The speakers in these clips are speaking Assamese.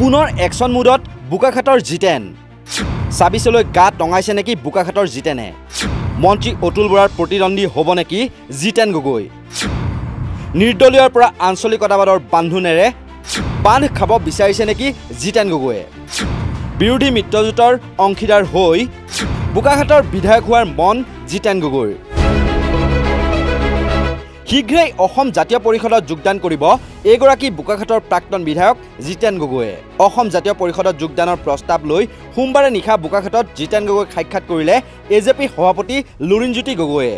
পুনৰ একশ্যন মুডত বোকাখাটৰ জিতেন ছাব্বিছলৈ গা টঙাইছে নেকি বোকাখাটৰ জিতেনে মন্ত্ৰী অতুল বৰাৰ প্ৰতিদ্বন্দ্বী হ'ব নেকি জিতেন গগৈ নিৰ্দলীয়ৰ পৰা আঞ্চলিকতাবাদৰ বান্ধোনেৰে বান্ধ খাব বিচাৰিছে নেকি জিতেন গগৈয়ে বিৰোধী মিত্ৰজোঁটৰ অংশীদাৰ হৈ বোকাঘাটৰ বিধায়ক হোৱাৰ মন জিতেন গগৈৰ শীঘ্ৰেই অসম জাতীয় পৰিষদত যোগদান কৰিব এগৰাকী বোকাখাটৰ প্ৰাক্তন বিধায়ক জিতেন গগৈয়ে অসম জাতীয় পৰিষদত যোগদানৰ প্ৰস্তাৱ লৈ সোমবাৰে নিশা বোকাখাটত জিতেন গগৈক সাক্ষাৎ কৰিলে এ জে পি সভাপতি লুৰিণজ্যোতি গগৈয়ে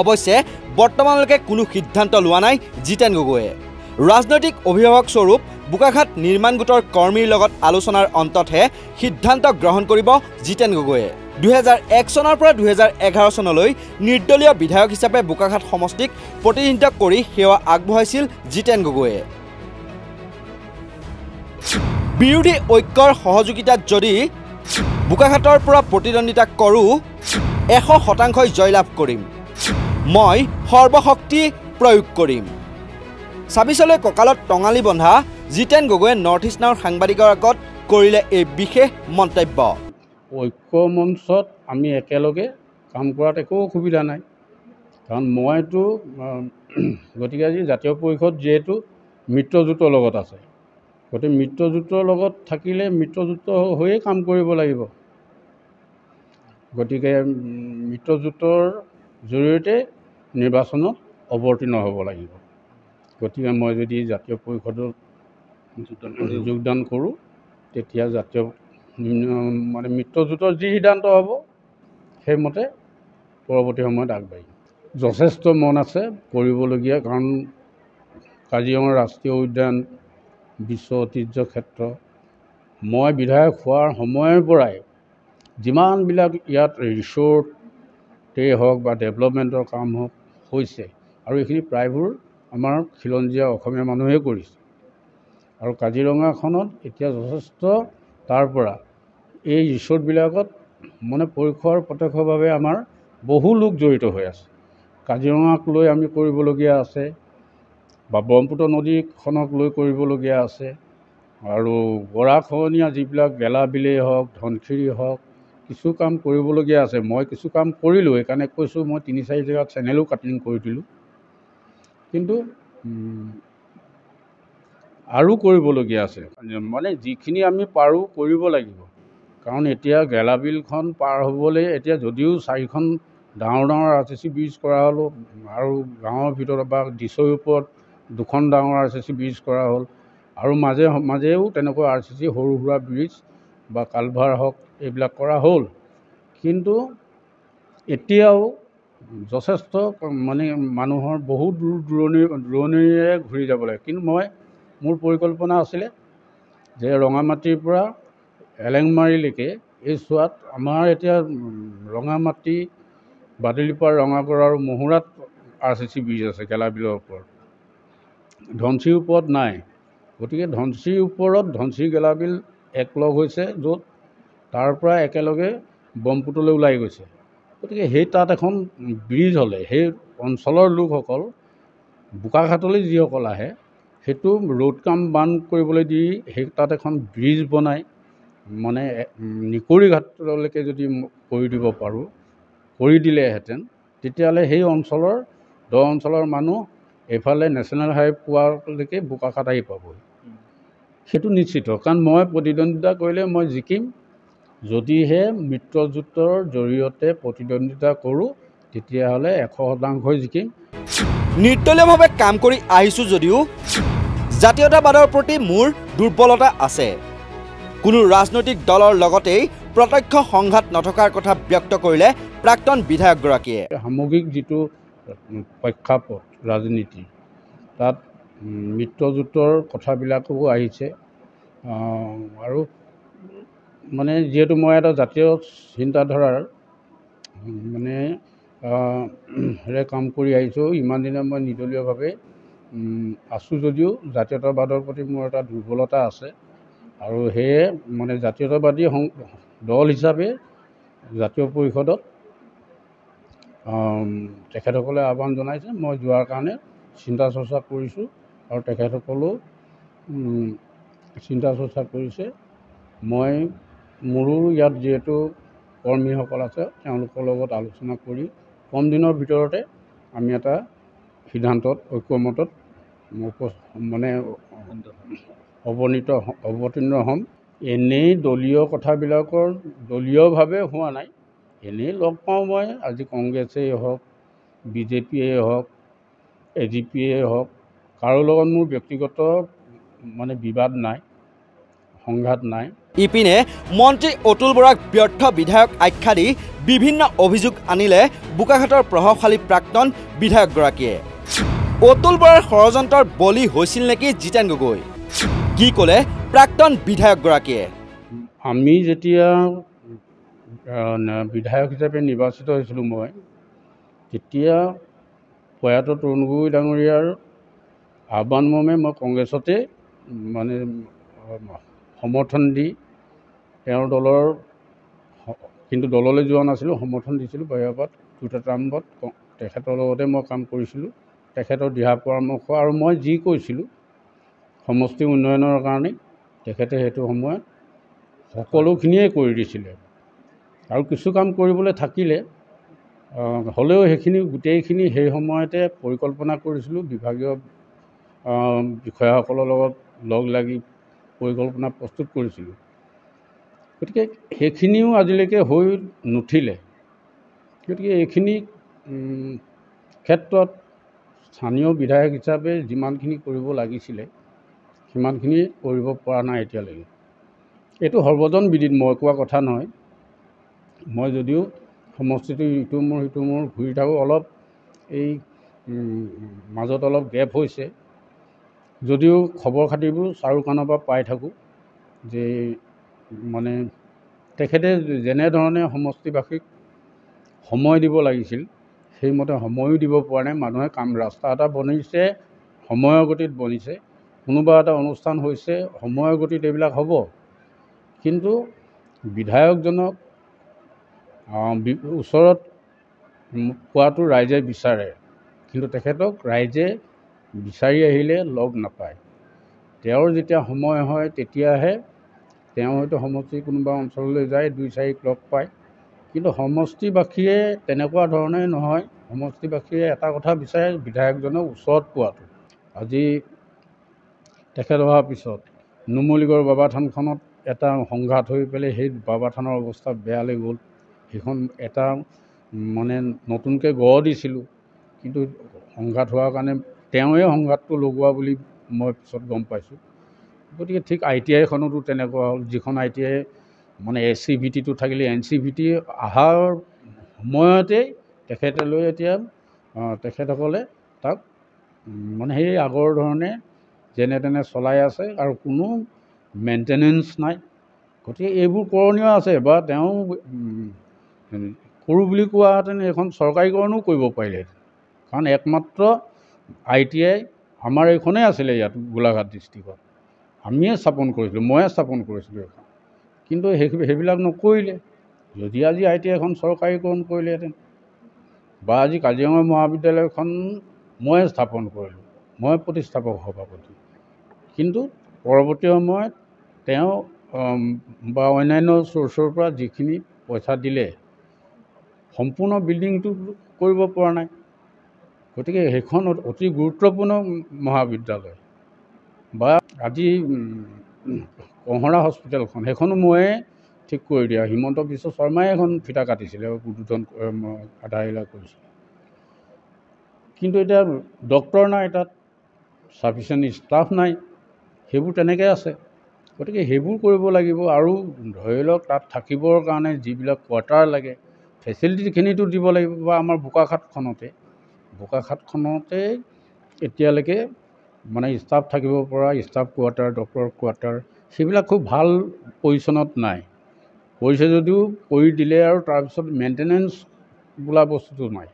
অৱশ্যে বৰ্তমানলৈকে কোনো সিদ্ধান্ত লোৱা নাই জিতেন গগৈয়ে ৰাজনৈতিক অভিভাৱকস্বৰূপ বোকাখাট নিৰ্মাণ গোটৰ কৰ্মীৰ লগত আলোচনাৰ অন্ততহে সিদ্ধান্ত গ্ৰহণ কৰিব জিতেন গগৈয়ে দুহেজাৰ এক চনৰ পৰা দুহেজাৰ এঘাৰ চনলৈ নিৰ্দলীয় বিধায়ক হিচাপে বোকাঘাট সমষ্টিক প্ৰতিনিধিত্ব কৰি সেৱা আগবঢ়াইছিল জিতেন গগৈয়ে বিৰোধী ঐক্যৰ সহযোগিতাত যদি বোকাঘাটৰ পৰা প্ৰতিদ্বন্দ্বিতা কৰোঁ এশ শতাংশই জয়লাভ কৰিম মই সৰ্বশক্তি প্ৰয়োগ কৰিম ছাব্বিছলৈ কঁকালত টঙালী বন্ধা জিতেন গগৈয়ে নৰ্থ ইষ্ট নাওৰ সাংবাদিকৰ আগত কৰিলে এই বিশেষ মন্তব্য ঐক্য মঞ্চত আমি একেলগে কাম কৰাত একো অসুবিধা নাই কাৰণ মইতো গতিকে আজি জাতীয় পৰিষদ যিহেতু মিত্ৰজোঁটৰ লগত আছে গতিকে মিত্ৰজোঁটৰ লগত থাকিলে মিত্ৰজোঁট হৈয়ে কাম কৰিব লাগিব গতিকে মিত্ৰজোঁটৰ জৰিয়তে নিৰ্বাচনত অৱতীৰ্ণ হ'ব লাগিব গতিকে মই যদি জাতীয় পৰিষদত যোগদান কৰোঁ তেতিয়া জাতীয় মানে মিত্ৰজোঁটৰ যি সিদ্ধান্ত হ'ব সেইমতে পৰৱৰ্তী সময়ত আগবাঢ়িম যথেষ্ট মন আছে কৰিবলগীয়া কাৰণ কাজিৰঙা ৰাষ্ট্ৰীয় উদ্যান বিশ্ব ঐতিহ্য ক্ষেত্ৰ মই বিধায়ক হোৱাৰ সময়ৰ পৰাই যিমানবিলাক ইয়াত ৰিচৰ্টেই হওক বা ডেভেলপমেণ্টৰ কাম হওক হৈছে আৰু এইখিনি প্ৰায়বোৰ আমাৰ খিলঞ্জীয়া অসমীয়া মানুহেই কৰিছে আৰু কাজিৰঙাখনত এতিয়া যথেষ্ট তাৰ পৰা এই ৰিচৰ্টবিলাকত মানে পৰোক্ষ পৰোক্ষৰ প্ৰত্যক্ষভাৱে আমাৰ বহু লোক জড়িত হৈ আছে কাজিৰঙাক লৈ আমি কৰিবলগীয়া আছে বা ব্ৰহ্মপুত্ৰ নদীখনক লৈ কৰিবলগীয়া আছে আৰু গৰাখহনীয়া যিবিলাক গেলা বিলেই হওক ধনশিৰি হওক কিছু কাম কৰিবলগীয়া আছে মই কিছু কাম কৰিলোঁ সেইকাৰণে কৈছোঁ মই তিনি চাৰি জেগাত চেনেলো কাটিং কৰি দিলোঁ কিন্তু আৰু কৰিবলগীয়া আছে মানে যিখিনি আমি পাৰোঁ কৰিব লাগিব কাৰণ এতিয়া গেলাবিলখন পাৰ হ'বলৈ এতিয়া যদিও চাৰিখন ডাঙৰ ডাঙৰ আৰ চি চি ব্ৰিজ কৰা হ'লোঁ আৰু গাঁৱৰ ভিতৰত বা ডিচৈৰ ওপৰত দুখন ডাঙৰ আৰ চি চি ব্ৰিজ কৰা হ'ল আৰু মাজে মাজেও তেনেকুৱা আৰ চি চি সৰু সুৰা ব্ৰিজ বা কালভাৰ হওক এইবিলাক কৰা হ'ল কিন্তু এতিয়াও যথেষ্ট মানে মানুহৰ বহুত দূৰ দূৰণি দূৰণিৰে ঘূৰি যাব লাগে কিন্তু মই মোৰ পৰিকল্পনা আছিলে যে ৰঙামাটিৰ পৰা এলেংমাৰিলৈকে এই চোৱাত আমাৰ এতিয়া ৰঙামাটি বাদুলিপাৰ ৰঙাগড় আৰু মহুৰাত আৰ চি চি ব্ৰিজ আছে গেলাবিলৰ ওপৰত ধনশিৰ ওপৰত নাই গতিকে ধনশিৰ ওপৰত ধনশিৰ গেলাবিল একলগ হৈছে য'ত তাৰ পৰা একেলগে ব্ৰহ্মপুত্ৰলৈ ওলাই গৈছে গতিকে সেই তাত এখন ব্ৰিজ হ'লে সেই অঞ্চলৰ লোকসকল বোকাঘাটলৈ যিসকল আহে সেইটো ৰ'দ কাম বান্ধ কৰিবলৈ দি সেই তাত এখন ব্ৰিজ বনায় মানে নিকৰি ঘাটলৈকে যদি কৰি দিব পাৰোঁ কৰি দিলেহেঁতেন তেতিয়াহ'লে সেই অঞ্চলৰ দ অঞ্চলৰ মানুহ এইফালে নেশ্যনেল হাইৱে পোৱালৈকে বোকাখাত আহি পাবহি সেইটো নিশ্চিত কাৰণ মই প্ৰতিদ্বন্দ্বিতা কৰিলে মই জিকিম যদিহে মিত্ৰজোঁটৰ জৰিয়তে প্ৰতিদ্বন্দ্বিতা কৰোঁ তেতিয়াহ'লে এশ শতাংশই জিকিম নিৰ্দলীয়ভাৱে কাম কৰি আহিছোঁ যদিও জাতীয়তাবাদৰ প্ৰতি মোৰ দুৰ্বলতা আছে কোনো ৰাজনৈতিক দলৰ লগতেই প্ৰত্যক্ষ সংঘাত নথকাৰ কথা ব্যক্ত কৰিলে প্ৰাক্তন বিধায়কগৰাকীয়ে সামগ্ৰিক যিটো প্ৰেক্ষাপট ৰাজনীতি তাত মিত্ৰজোঁটৰ কথাবিলাকো আহিছে আৰু মানে যিহেতু মই এটা জাতীয় চিন্তাধাৰাৰ মানে হেৰে কাম কৰি আহিছোঁ ইমান দিনে মই নিৰ্দলীয়ভাৱে আছোঁ যদিও জাতীয়তাবাদৰ প্ৰতি মোৰ এটা দুৰ্বলতা আছে আৰু সেয়ে মানে জাতীয়তাবাদী সং দল হিচাপে জাতীয় পৰিষদত তেখেতসকলে আহ্বান জনাইছে মই যোৱাৰ কাৰণে চিন্তা চৰ্চা কৰিছোঁ আৰু তেখেতসকলেও চিন্তা চৰ্চা কৰিছে মই মোৰো ইয়াত যিহেতু কৰ্মীসকল আছে তেওঁলোকৰ লগত আলোচনা কৰি কম দিনৰ ভিতৰতে আমি এটা সিদ্ধান্তত ঐক্যমতত মানে অৱনীত অৱতীৰ্ণ হ'ম এনেই দলীয় কথাবিলাকৰ দলীয়ভাৱে হোৱা নাই এনেই লগ পাওঁ মই আজি কংগ্ৰেছেই হওক বিজেপিয়েই হওক এ জি পিয়েই হওক কাৰো লগত মোৰ ব্যক্তিগত মানে বিবাদ নাই সংঘাত নাই ইপিনে মন্ত্ৰী অতুল বৰাক ব্যৰ্থ বিধায়ক আখ্যা দি বিভিন্ন অভিযোগ আনিলে বোকাঘাটৰ প্ৰভাৱশালী প্ৰাক্তন বিধায়কগৰাকীয়ে অতুল বৰাৰ ষড়যন্ত্ৰৰ বলি হৈছিল নেকি জিতেন গগৈ কি ক'লে প্ৰাক্তন বিধায়কগৰাকীয়ে আমি যেতিয়া বিধায়ক হিচাপে নিৰ্বাচিত হৈছিলোঁ মই তেতিয়া প্ৰয়াত তৰুণ গগৈ ডাঙৰীয়াৰ আহ্বান মৰ্মে মই কংগ্ৰেছতে মানে সমৰ্থন দি তেওঁৰ দলৰ কিন্তু দললৈ যোৱা নাছিলোঁ সমৰ্থন দিছিলোঁ বাহিৰত দুটা টাৰ্মত তেখেতৰ লগতে মই কাম কৰিছিলোঁ তেখেতৰ দিহা পৰামৰ্শ আৰু মই যি কৈছিলোঁ সমষ্টি উন্নয়নৰ কাৰণে তেখেতে সেইটো সময়ত সকলোখিনিয়ে কৰি দিছিলে আৰু কিছু কাম কৰিবলৈ থাকিলে হ'লেও সেইখিনি গোটেইখিনি সেই সময়তে পৰিকল্পনা কৰিছিলোঁ বিভাগীয় বিষয়াসকলৰ লগত লগ লাগি পৰিকল্পনা প্ৰস্তুত কৰিছিলোঁ গতিকে সেইখিনিও আজিলৈকে হৈ নুঠিলে গতিকে এইখিনি ক্ষেত্ৰত স্থানীয় বিধায়ক হিচাপে যিমানখিনি কৰিব লাগিছিলে সিমানখিনি কৰিব পৰা নাই এতিয়ালৈকে এইটো সৰ্বজন বিদিত মই কোৱা কথা নহয় মই যদিও সমষ্টিটো ইটো মোৰ সিটো মোৰ ঘূৰি থাকোঁ অলপ এই মাজত অলপ গেপ হৈছে যদিও খবৰ খাতিবোৰ কাণৰ পৰা পাই থাকোঁ যে মানে তেখেতে যেনেধৰণে সমষ্টিবাসীক সময় দিব লাগিছিল সেইমতে সময়ো দিব পৰা নাই মানুহে কাম ৰাস্তা এটা বনিছে সময়ৰ গতিত বনিছে কোনোবা এটা অনুষ্ঠান হৈছে সময়ৰ গতিত এইবিলাক হ'ব কিন্তু বিধায়কজনক ওচৰত পোৱাটো ৰাইজে বিচাৰে কিন্তু তেখেতক ৰাইজে বিচাৰি আহিলে লগ নাপায় তেওঁৰ যেতিয়া সময় হয় তেতিয়াহে তেওঁ হয়তো সমষ্টি কোনোবা অঞ্চললৈ যায় দুই চাৰি লগ পায় কিন্তু সমষ্টিবাসীয়ে তেনেকুৱা ধৰণেই নহয় সমষ্টিবাসীয়ে এটা কথা বিচাৰে বিধায়কজনক ওচৰত পোৱাটো আজি তেখেত অহাৰ পিছত নুমলীগড় বাবা থানখনত এটা সংঘাত হৈ পেলাই সেই বাবা থানৰ অৱস্থা বেয়ালৈ গ'ল সেইখন এটা মানে নতুনকৈ গঢ় দিছিলোঁ কিন্তু সংঘাত হোৱাৰ কাৰণে তেওঁৱে সংঘাতটো লগোৱা বুলি মই পিছত গম পাইছোঁ গতিকে ঠিক আই টি আইখনতো তেনেকুৱা হ'ল যিখন আই টি আই মানে এ চি ভি টিটো থাকিলে এন চি ভি টি অহাৰ সময়তেই তেখেতলৈ এতিয়া তেখেতসকলে তাক মানে সেই আগৰ ধৰণে যেনে তেনে চলাই আছে আৰু কোনো মেইনটেনেঞ্চ নাই গতিকে এইবোৰ কৰণীয় আছে বা তেওঁ কৰোঁ বুলি কোৱাহেঁতেন এইখন চৰকাৰীকৰণো কৰিব পাৰিলেহেঁতেন কাৰণ একমাত্ৰ আই টি আই আমাৰ এইখনেই আছিলে ইয়াত গোলাঘাট ডিষ্ট্ৰিক্টত আমিয়ে স্থাপন কৰিছিলোঁ ময়ে স্থাপন কৰিছিলোঁ এইখন কিন্তু সেই সেইবিলাক নকৰিলে যদি আজি আই টি আইখন চৰকাৰীকৰণ কৰিলেহেঁতেন বা আজি কাজিৰঙা মহাবিদ্যালয়খন ময়ে স্থাপন কৰিলোঁ মই প্ৰতিষ্ঠাপক সভাপতি কিন্তু পৰৱৰ্তী সময়ত তেওঁ বা অন্যান্য চ'ৰ্চৰ পৰা যিখিনি পইচা দিলে সম্পূৰ্ণ বিল্ডিংটো কৰিব পৰা নাই গতিকে সেইখন অতি গুৰুত্বপূৰ্ণ মহাবিদ্যালয় বা আজি কহৰা হস্পিটেলখন সেইখনো ময়ে ঠিক কৰি দিয়া হিমন্ত বিশ্ব শৰ্মাই এখন ফিটা কাটিছিলে উদ্বোধন আধাৰশিলা কৰিছিলে কিন্তু এতিয়া ডক্তৰ নাই তাত চাফিচিয়েণ্ট ষ্টাফ নাই সেইবোৰ তেনেকৈ আছে গতিকে সেইবোৰ কৰিব লাগিব আৰু ধৰি লওক তাত থাকিবৰ কাৰণে যিবিলাক কোৱাৰ্টাৰ লাগে ফেচিলিটিখিনিতো দিব লাগিব বা আমাৰ বোকাখাটখনতে বোকাখাতখনতে এতিয়ালৈকে মানে ষ্টাফ থাকিব পৰা ষ্টাফ কোৱাৰ্টাৰ ডক্টৰ কোৱাৰ্টাৰ সেইবিলাক খুব ভাল পজিশ্যনত নাই কৰিছে যদিও কৰি দিলে আৰু তাৰপিছত মেইনটেনেঞ্চ বোলা বস্তুটো নাই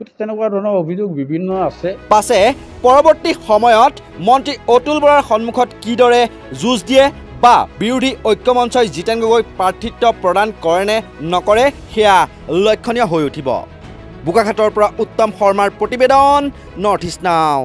গতিকে তেনেকুৱা ধৰণৰ অভিযোগ বিভিন্ন আছে পাছে পৰৱৰ্তী সময়ত মন্ত্ৰী অতুল বৰাৰ সন্মুখত কিদৰে যুঁজ দিয়ে বা বিৰোধী ঐক্য মঞ্চই জিতেন গগৈ প্ৰাৰ্থিত্ব প্ৰদান কৰে নে নকৰে সেয়া লক্ষণীয় হৈ উঠিব বোকাঘাটৰ পৰা উত্তম শৰ্মাৰ প্ৰতিবেদন নৰ্থ ইষ্ট নাও